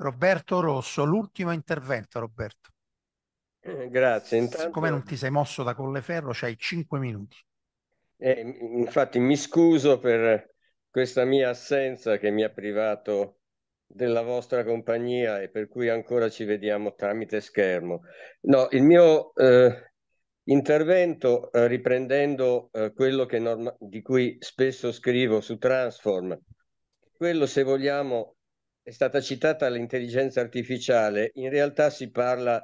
Roberto Rosso, l'ultimo intervento, Roberto. Eh, grazie. Intanto... Siccome non ti sei mosso da Colleferro, c'hai cinque minuti. Eh, infatti mi scuso per questa mia assenza che mi ha privato della vostra compagnia e per cui ancora ci vediamo tramite schermo. No, il mio eh, intervento, eh, riprendendo eh, quello norma... di cui spesso scrivo su Transform, quello se vogliamo è stata citata l'intelligenza artificiale, in realtà si parla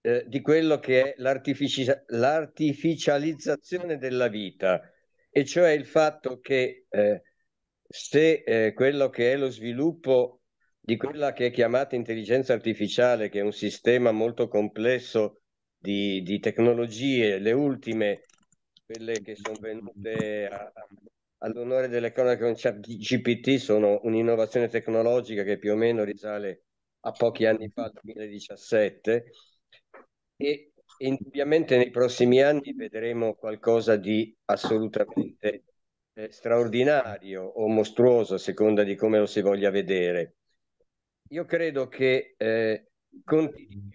eh, di quello che è l'artifici- l'artificializzazione della vita, e cioè il fatto che eh, se eh, quello che è lo sviluppo di quella che è chiamata intelligenza artificiale, che è un sistema molto complesso di, di tecnologie, le ultime, quelle che sono venute a, a all'onore delle cronache con ChatGPT sono un'innovazione tecnologica che più o meno risale a pochi anni fa, 2017, e indubbiamente nei prossimi anni vedremo qualcosa di assolutamente eh, straordinario o mostruoso, a seconda di come lo si voglia vedere. Io credo che eh, continui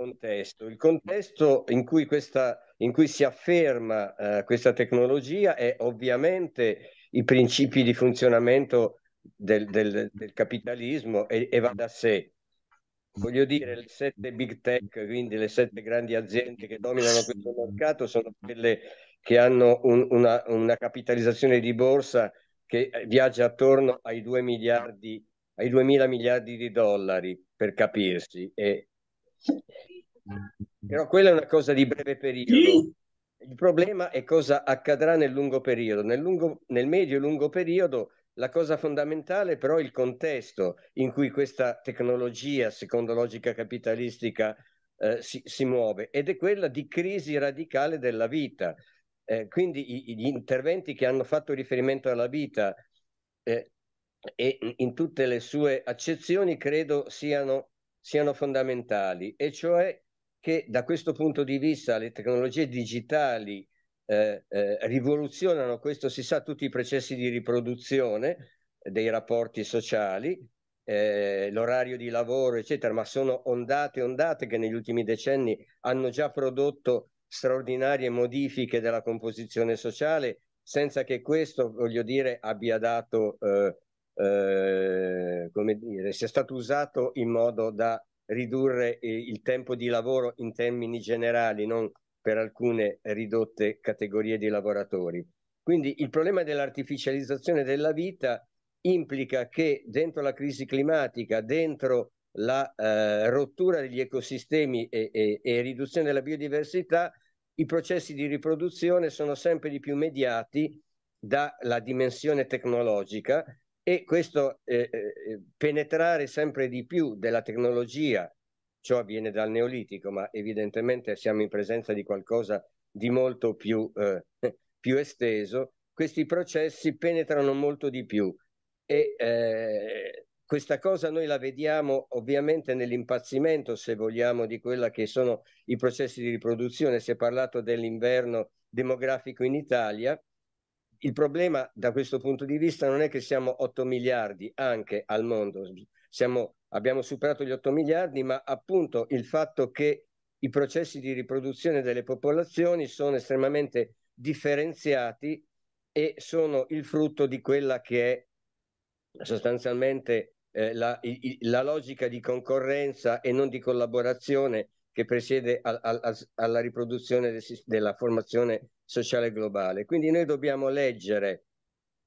contesto. Il contesto in cui, questa, in cui si afferma eh, questa tecnologia è ovviamente i principi di funzionamento del, del, del capitalismo e, e, va da sé. Voglio dire, le sette big tech, quindi le sette grandi aziende che dominano questo mercato, sono quelle che hanno un, una, una capitalizzazione di borsa che eh, viaggia attorno ai 2 miliardi ai 2 mila miliardi di dollari per capirsi e, Mm-hmm. Però quella è una cosa di breve periodo. Il problema è cosa accadrà nel lungo periodo. Nel, lungo, nel medio e lungo periodo la cosa fondamentale però è il contesto in cui questa tecnologia, secondo logica capitalistica, eh, si, si, muove ed è quella di crisi radicale della vita. Eh, quindi i, gli interventi che hanno fatto riferimento alla vita eh, e in tutte le sue accezioni credo siano, siano fondamentali, e cioè che da questo punto di vista le tecnologie digitali eh, eh, rivoluzionano, questo si sa, tutti i processi di riproduzione dei rapporti sociali, eh, l'orario di lavoro, eccetera, ma sono ondate e ondate che negli ultimi decenni hanno già prodotto straordinarie modifiche della composizione sociale, senza che questo, voglio dire, abbia dato, eh, eh, come dire, sia stato usato in modo da ridurre eh, il tempo di lavoro in termini generali, non per alcune ridotte categorie di lavoratori. Quindi il problema dell'artificializzazione della vita implica che dentro la crisi climatica, dentro la eh, rottura degli ecosistemi e, e, e riduzione della biodiversità, i processi di riproduzione sono sempre di più mediati dalla dimensione tecnologica e questo eh, eh, eh, penetrare sempre di più della tecnologia, ciò avviene dal Neolitico, ma evidentemente siamo in presenza di qualcosa di molto più, eh, più esteso, questi processi penetrano molto di più e eh, questa cosa noi la vediamo ovviamente nell'impazzimento, se vogliamo, di quella che sono i processi di riproduzione. Si è parlato dell'inverno demografico in Italia, il problema da questo punto di vista non è che siamo 8 miliardi anche al mondo, siamo, abbiamo superato gli 8 miliardi, ma appunto il fatto che i processi di riproduzione delle popolazioni sono estremamente differenziati e sono il frutto di quella che è sostanzialmente eh, la, i, la, logica di concorrenza e non di collaborazione che precede al, al, alla riproduzione del, della formazione sociale globale. Quindi noi dobbiamo leggere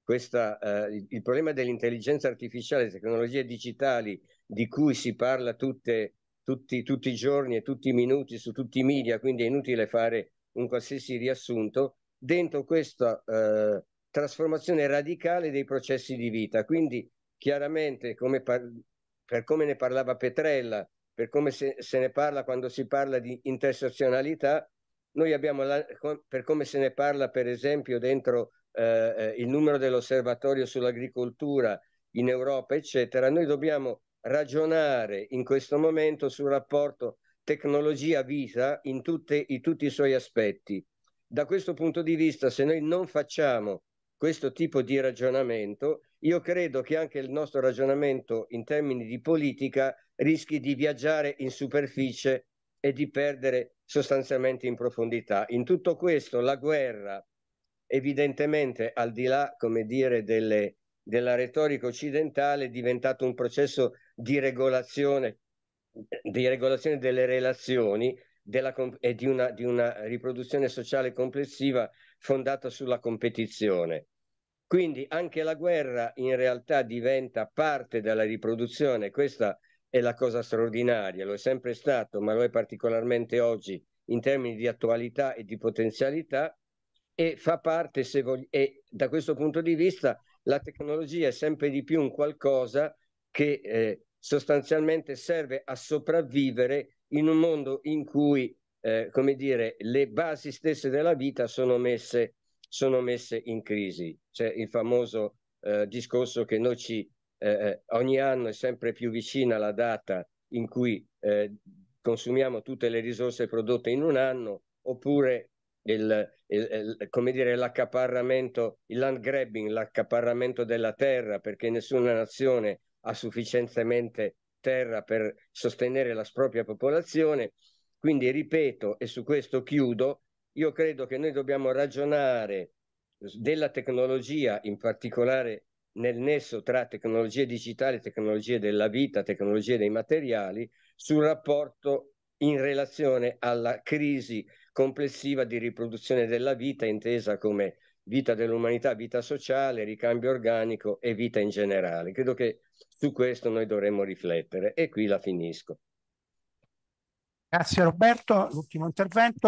questa, eh, il problema dell'intelligenza artificiale, delle tecnologie digitali di cui si parla tutte, tutti, tutti i giorni e tutti i minuti su tutti i media, quindi è inutile fare un qualsiasi riassunto, dentro questa eh, trasformazione radicale dei processi di vita. Quindi chiaramente, come par- per come ne parlava Petrella, per come se, se ne parla quando si parla di intersezionalità, noi abbiamo, la, per come se ne parla per esempio dentro eh, eh, il numero dell'osservatorio sull'agricoltura in Europa, eccetera, noi dobbiamo ragionare in questo momento sul rapporto tecnologia-vita in, tutte, in tutti i suoi aspetti. Da questo punto di vista, se noi non facciamo questo tipo di ragionamento, io credo che anche il nostro ragionamento in termini di politica rischi di viaggiare in superficie e di perdere sostanzialmente in profondità. In tutto questo la guerra, evidentemente al di là, come dire, delle, della retorica occidentale, è diventato un processo di regolazione, di regolazione delle relazioni della, e di una, di una riproduzione sociale complessiva fondata sulla competizione. Quindi anche la guerra in realtà diventa parte della riproduzione, questa è la cosa straordinaria, lo è sempre stato, ma lo è particolarmente oggi in termini di attualità e di potenzialità e fa parte, se voglio, e da questo punto di vista la tecnologia è sempre di più un qualcosa che eh, sostanzialmente serve a sopravvivere in un mondo in cui, eh, come dire, le basi stesse della vita sono messe sono messe in crisi. C'è il famoso eh, discorso che noi ci, eh, eh, ogni anno è sempre più vicina la data in cui eh, consumiamo tutte le risorse prodotte in un anno, oppure il, il, il, come dire, l'accaparramento, il land grabbing, l'accaparramento della terra, perché nessuna nazione ha sufficientemente terra per sostenere la propria popolazione. Quindi ripeto, e su questo chiudo, io credo che noi dobbiamo ragionare della tecnologia, in particolare nel nesso tra tecnologie digitali, tecnologie della vita, tecnologie dei materiali, sul rapporto in relazione alla crisi complessiva di riproduzione della vita, intesa come vita dell'umanità, vita sociale, ricambio organico e vita in generale. Credo che su questo noi dovremmo riflettere e qui la finisco. Grazie Roberto, l'ultimo intervento.